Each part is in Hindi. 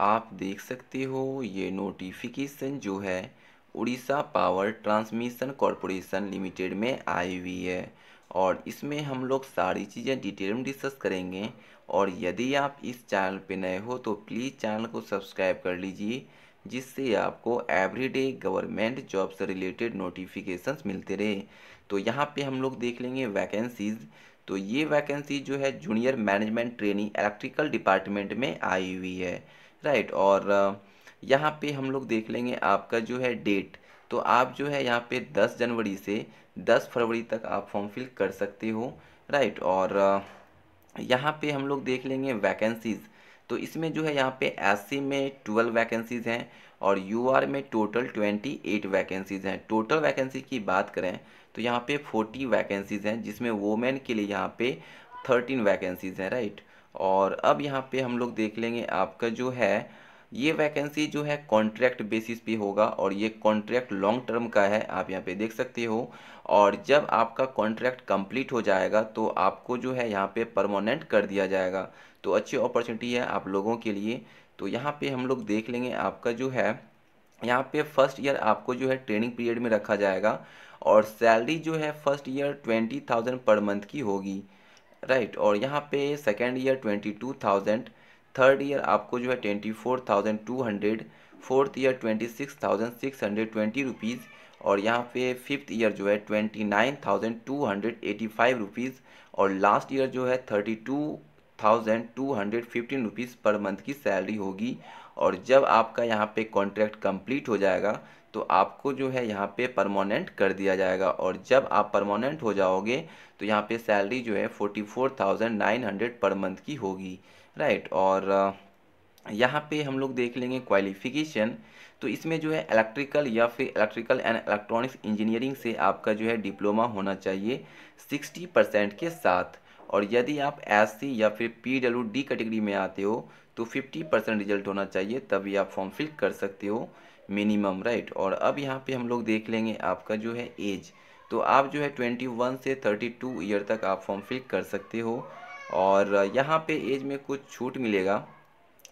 आप देख सकते हो ये नोटिफिकेशन जो है Orissa power transmission corporation limited में आई हुई है और इसमें हम लोग सारी चीज़ें डिटेल में डिस्कस करेंगे और यदि आप इस चैनल पर नए हो तो प्लीज़ चैनल को सब्सक्राइब कर लीजिए जिससे आपको एवरीडे गवर्नमेंट जॉब से रिलेटेड नोटिफिकेशंस मिलते रहे तो यहाँ पे हम लोग देख लेंगे वैकेंसीज़ तो ये वैकेंसी जो है junior management training electrical department में आई हुई है राइट और यहाँ पे हम लोग देख लेंगे आपका जो है डेट तो आप जो है यहाँ पे 10 जनवरी से 10 फरवरी तक आप फॉर्म फिल कर सकते हो राइट और यहाँ पे हम लोग देख लेंगे वैकेंसीज़ तो इसमें जो है यहाँ पे एस में ट्वेल्व वैकेंसीज़ हैं और यू में टोटल ट्वेंटी एट वैकेंसीज़ हैं टोटल वैकेंसी की बात करें तो यहाँ पे फोर्टी वैकेंसीज़ हैं जिसमें वोमेन के लिए यहाँ पे थर्टीन वैकेंसीज़ हैं राइट और अब यहाँ पे हम लोग देख लेंगे आपका जो है ये वैकेंसी जो है कॉन्ट्रैक्ट बेसिस पे होगा और ये कॉन्ट्रैक्ट लॉन्ग टर्म का है आप यहाँ पे देख सकते हो और जब आपका कॉन्ट्रैक्ट कंप्लीट हो जाएगा तो आपको जो है यहाँ पे परमानेंट कर दिया जाएगा तो अच्छी अपॉर्चुनिटी है आप लोगों के लिए तो यहाँ पे हम लोग देख लेंगे आपका जो है यहाँ पे फर्स्ट ईयर आपको जो है ट्रेनिंग पीरियड में रखा जाएगा और सैलरी जो है first year twenty thousand per month की होगी राइट और यहाँ पे second year twenty two thousand third year आपको जो है twenty four thousand two hundred fourth year twenty six thousand six hundred twenty rupees और यहाँ पे फिफ्थ ईयर जो है twenty nine thousand two hundred eighty five rupees और लास्ट ईयर जो है thirty two thousand two hundred fifteen rupees per month की सैलरी होगी और जब आपका यहाँ पे कॉन्ट्रैक्ट कंप्लीट हो जाएगा तो आपको जो है यहाँ पे परमानेंट कर दिया जाएगा और जब आप परमानेंट हो जाओगे तो यहाँ पे सैलरी जो है forty four thousand nine hundred per month की होगी राइट और यहाँ पे हम लोग देख लेंगे क्वालिफिकेशन तो इसमें जो है इलेक्ट्रिकल या फिर इलेक्ट्रिकल एंड इलेक्ट्रॉनिक्स इंजीनियरिंग से आपका जो है डिप्लोमा होना चाहिए सिक्सटी परसेंट के साथ और यदि आप एस या फिर पी डब्ल्यू डी कैटेगरी में आते हो तो फिफ्टी परसेंट रिजल्ट होना चाहिए तभी आप फॉर्म फिल कर सकते हो मिनिमम राइट और अब यहाँ पे हम लोग देख लेंगे आपका जो है एज तो आप जो है ट्वेंटी वन से थर्टी टू ईयर तक आप फॉर्म फिल कर सकते हो और यहाँ पे एज में कुछ छूट मिलेगा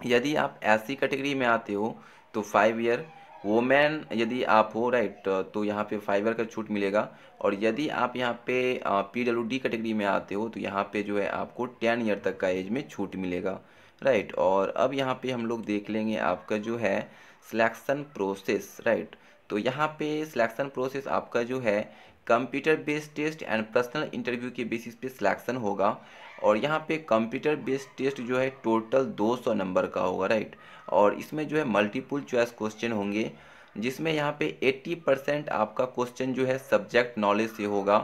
यदि आप ऐसी कैटेगरी में आते हो तो फाइव ईयर वोमेन यदि आप हो राइट तो यहाँ पे फाइव ईयर का छूट मिलेगा और यदि आप यहाँ पे पी डब्ल्यू डी कैटेगरी में आते हो तो यहाँ पे जो है आपको टेन ईयर तक का एज में छूट मिलेगा राइट और अब यहाँ पे हम लोग देख लेंगे आपका जो है सिलेक्शन प्रोसेस राइट तो यहाँ पे सिलेक्शन प्रोसेस आपका जो है computer based test and personal interview के बेसिस पे सिलेक्शन होगा और यहाँ पे कंप्यूटर बेस्ड टेस्ट जो है टोटल 200 नंबर का होगा राइट और इसमें जो है मल्टीपल चॉइस क्वेश्चन होंगे जिसमें यहाँ पे 80 परसेंट आपका क्वेश्चन जो है सब्जेक्ट नॉलेज से होगा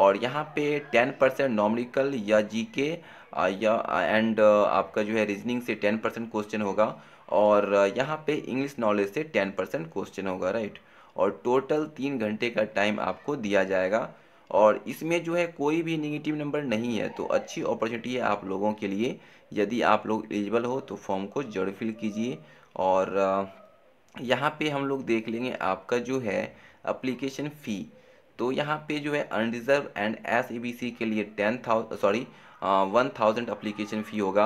और यहाँ पे टेन परसेंट नॉमिकल या जी के या एंड आपका जो है रीजनिंग से टेन परसेंट क्वेश्चन होगा और यहाँ पे इंग्लिश नॉलेज से टेन परसेंट क्वेश्चन होगा राइट और टोटल तीन घंटे का टाइम आपको दिया जाएगा और इसमें जो है कोई भी निगेटिव नंबर नहीं है तो अच्छी अपॉर्चुनिटी है आप लोगों के लिए यदि आप लोग एलिजिबल हो तो फॉर्म को जड़ फिल कीजिए और यहाँ पे हम लोग देख लेंगे आपका जो है अप्लीकेशन फ़ी तो यहाँ पे जो है अनरिजर्व एंड एस के लिए ten thousand sorry one thousand application fee होगा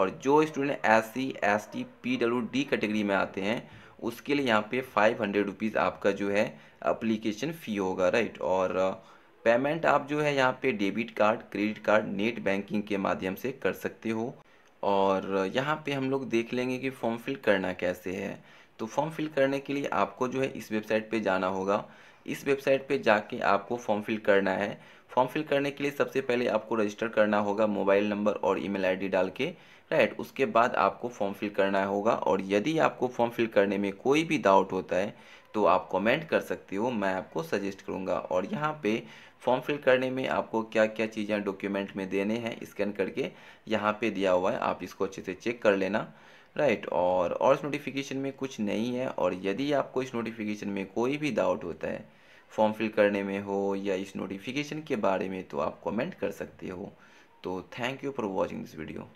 और जो student s c s t p डब्ल्यू डी कैटेगरी में आते हैं उसके लिए यहाँ पे फाइव हंड्रेड रुपीज़ आपका जो है अप्लीकेशन फ़ी होगा राइट और पेमेंट uh, आप जो है यहाँ पे debit card credit card net banking के माध्यम से कर सकते हो और uh, यहाँ पे हम लोग देख लेंगे कि फॉर्म फिल करना कैसे है तो फॉर्म फिल करने के लिए आपको जो है इस वेबसाइट पे जाना होगा इस वेबसाइट पे जाके आपको फॉर्म फिल करना है फॉर्म फिल करने के लिए सबसे पहले आपको रजिस्टर करना होगा मोबाइल नंबर और ईमेल आईडी डाल के राइट उसके बाद आपको फॉर्म फिल करना होगा और यदि आपको फॉर्म फिल करने में कोई भी डाउट होता है तो आप कमेंट कर सकते हो मैं आपको सजेस्ट करूँगा और यहाँ पे फॉर्म फिल करने में आपको क्या क्या चीज़ें डॉक्यूमेंट में देने हैं स्कैन करके यहाँ पे दिया हुआ है आप इसको अच्छे से चेक कर लेना राइट और और इस नोटिफिकेशन में कुछ नहीं है और यदि आपको इस नोटिफिकेशन में कोई भी डाउट होता है फॉर्म फिल करने में हो या इस नोटिफिकेशन के बारे में तो आप कमेंट कर सकते हो तो thank you for watching this video